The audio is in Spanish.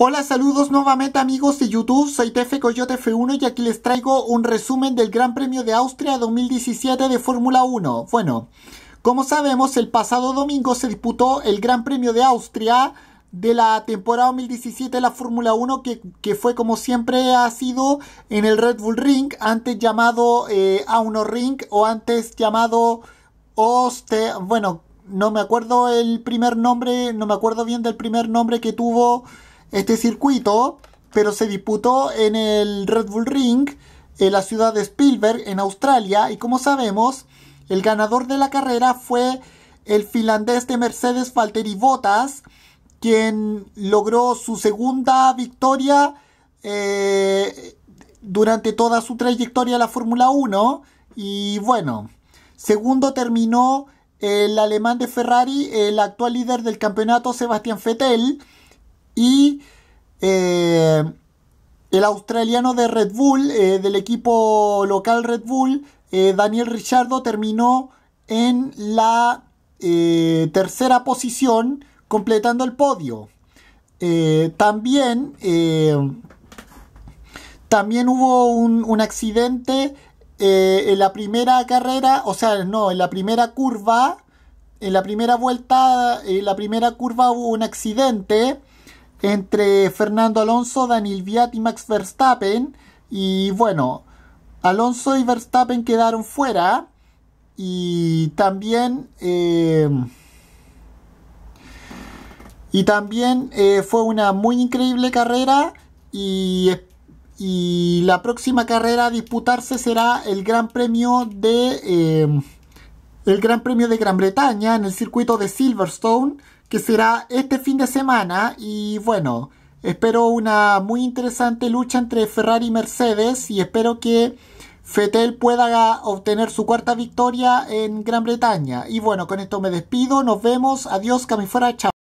Hola, saludos nuevamente amigos de YouTube, soy Tefe Coyote F1 y aquí les traigo un resumen del Gran Premio de Austria 2017 de Fórmula 1. Bueno, como sabemos, el pasado domingo se disputó el Gran Premio de Austria de la temporada 2017 de la Fórmula 1 que, fue como siempre ha sido en el Red Bull Ring, antes llamado eh, A1 Ring o antes llamado Oste, bueno, no me acuerdo el primer nombre, no me acuerdo bien del primer nombre que tuvo este circuito, pero se disputó en el Red Bull Ring, en la ciudad de Spielberg, en Australia, y como sabemos, el ganador de la carrera fue el finlandés de Mercedes Valtteri Bottas, quien logró su segunda victoria eh, durante toda su trayectoria en la Fórmula 1. Y bueno, segundo terminó el alemán de Ferrari, el actual líder del campeonato Sebastián Vettel, y eh, el australiano de Red Bull, eh, del equipo local Red Bull, eh, Daniel Richardo, terminó en la tercera posición, completando el podio. también, también hubo un, un accidente en la primera carrera, o sea, no, en la primera curva, en la primera vuelta, en la primera curva hubo un accidente entre Fernando Alonso, Daniel Viat y Max Verstappen. Y bueno, Alonso y Verstappen quedaron fuera. Y también... Eh, y también eh, fue una muy increíble carrera y, la próxima carrera a disputarse será el Gran Premio de... Eh, el Gran Premio de Gran Bretaña en el circuito de Silverstone, que será este fin de semana. Y bueno, espero una muy interesante lucha entre Ferrari y Mercedes y espero que Fetel pueda obtener su cuarta victoria en Gran Bretaña. Y bueno, con esto me despido, nos vemos, adiós, que chao.